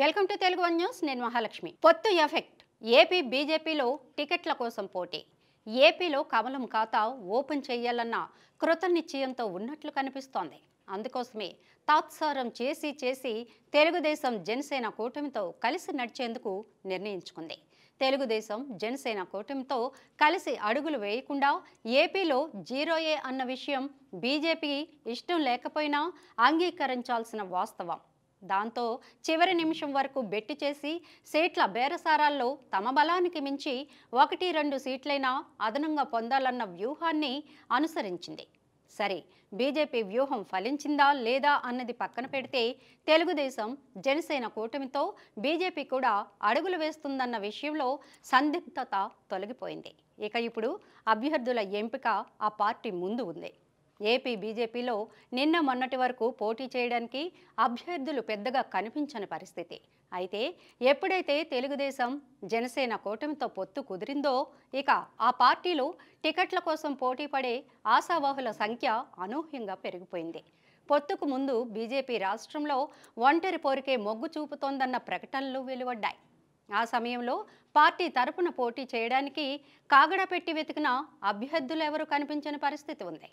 welcome to Telugu one news నేను మహాలక్ష్మి పొత్తు effect AP బీజేపీలో టికెట్ల కోసం పోటీ ఏపీలో కమలం ఖాతా ఓపెన్ చేయాలన్న కృత నిశ్చయంతో ఉన్నట్లు కనిపిస్తోంది అందుకోసమే తాత్సారం చేసి చేసి తెలుగుదేశం జనసేన కూటమితో కలిసి నడిచేందుకు నిర్ణయించుకుంది తెలుగుదేశం జనసేన కూటమితో కలిసి అడుగులు వేయకుండా ఏపీలో ఏ అన్న విషయం బీజేపీ ఇష్టం లేకపోయినా అంగీకరించాల్సిన వాస్తవం దాంతో చివరి నిమిషం వరకు బెట్టి చేసి సీట్ల బేరసారాల్లో తమ బలానికి మించి ఒకటి రెండు సీట్లైనా అదనంగా పొందాలన్న వ్యూహాన్ని అనుసరించింది సరే బీజేపీ వ్యూహం ఫలించిందా లేదా అన్నది పక్కన పెడితే తెలుగుదేశం జనసేన కూటమితో బీజేపీ కూడా అడుగులు వేస్తుందన్న విషయంలో సందిగ్ధత తొలగిపోయింది ఇక ఇప్పుడు అభ్యర్థుల ఎంపిక ఆ పార్టీ ముందు ఉంది ఏపీ బీజేపీలో నిన్న మొన్నటి వరకు పోటీ చేయడానికి అభ్యర్థులు పెద్దగా కనిపించని పరిస్థితి అయితే ఎప్పుడైతే తెలుగుదేశం జనసేన కూటమితో పొత్తు కుదిరిందో ఇక ఆ పార్టీలు టికెట్ల కోసం పోటీ పడే ఆశావాహుల సంఖ్య అనూహ్యంగా పెరిగిపోయింది పొత్తుకు ముందు బీజేపీ రాష్ట్రంలో ఒంటరి పోరికే మొగ్గు చూపుతోందన్న ప్రకటనలు వెలువడ్డాయి ఆ సమయంలో పార్టీ తరపున పోటీ చేయడానికి కాగడపెట్టి వెతికిన ఎవరు కనిపించని పరిస్థితి ఉంది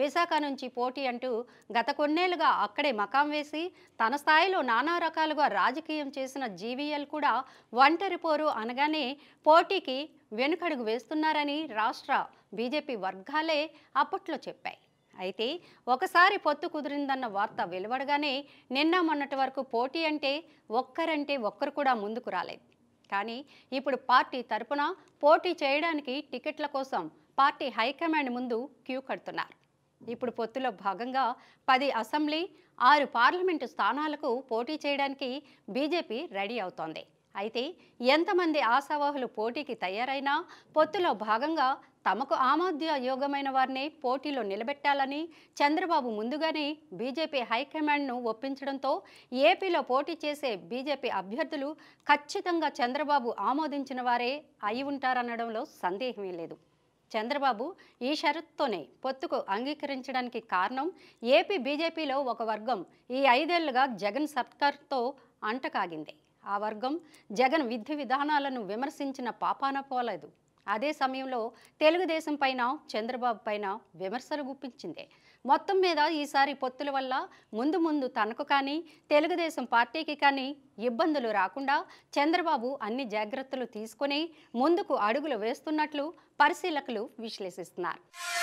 విశాఖ నుంచి పోటీ అంటూ గత కొన్నేళ్లుగా అక్కడే మకాం వేసి తన స్థాయిలో నానా రకాలుగా రాజకీయం చేసిన జీవీఎల్ కూడా ఒంటరి పోరు అనగానే పోటీకి వెనుకడుగు వేస్తున్నారని రాష్ట్ర బీజేపీ వర్గాలే అప్పట్లో చెప్పాయి అయితే ఒకసారి పొత్తు కుదిరిందన్న వార్త వెలువడగానే నిన్న మొన్నటి వరకు పోటీ అంటే ఒక్కరంటే ఒక్కరు కూడా ముందుకు రాలేదు కానీ ఇప్పుడు పార్టీ తరపున పోటీ చేయడానికి టికెట్ల కోసం పార్టీ హైకమాండ్ ముందు క్యూ కడుతున్నారు ఇప్పుడు పొత్తులో భాగంగా పది అసెంబ్లీ ఆరు పార్లమెంటు స్థానాలకు పోటీ చేయడానికి బీజేపీ రెడీ అవుతోంది అయితే ఎంతమంది ఆశావాహులు పోటీకి తయారైనా పొత్తులో భాగంగా తమకు ఆమోదయోగమైన వారిని పోటీలో నిలబెట్టాలని చంద్రబాబు ముందుగానే బీజేపీ హైకమాండ్ను ఒప్పించడంతో ఏపీలో పోటీ చేసే బీజేపీ అభ్యర్థులు ఖచ్చితంగా చంద్రబాబు ఆమోదించిన వారే అయి ఉంటారనడంలో సందేహమే లేదు చంద్రబాబు ఈ షరత్తోనే పొత్తుకు అంగీకరించడానికి కారణం ఏపీ బీజేపీలో ఒక వర్గం ఈ ఐదేళ్లుగా జగన్ సర్కార్తో అంటకాగింది ఆ వర్గం జగన్ విధి విధానాలను విమర్శించిన పాపాన పోలేదు అదే సమయంలో తెలుగుదేశం పైన చంద్రబాబు పైన విమర్శలు గుప్పించిందే మొత్తం మీద ఈసారి పొత్తుల వల్ల ముందు ముందు తనకు కానీ తెలుగుదేశం పార్టీకి కానీ ఇబ్బందులు రాకుండా చంద్రబాబు అన్ని జాగ్రత్తలు తీసుకుని ముందుకు అడుగులు వేస్తున్నట్లు పరిశీలకులు విశ్లేషిస్తున్నారు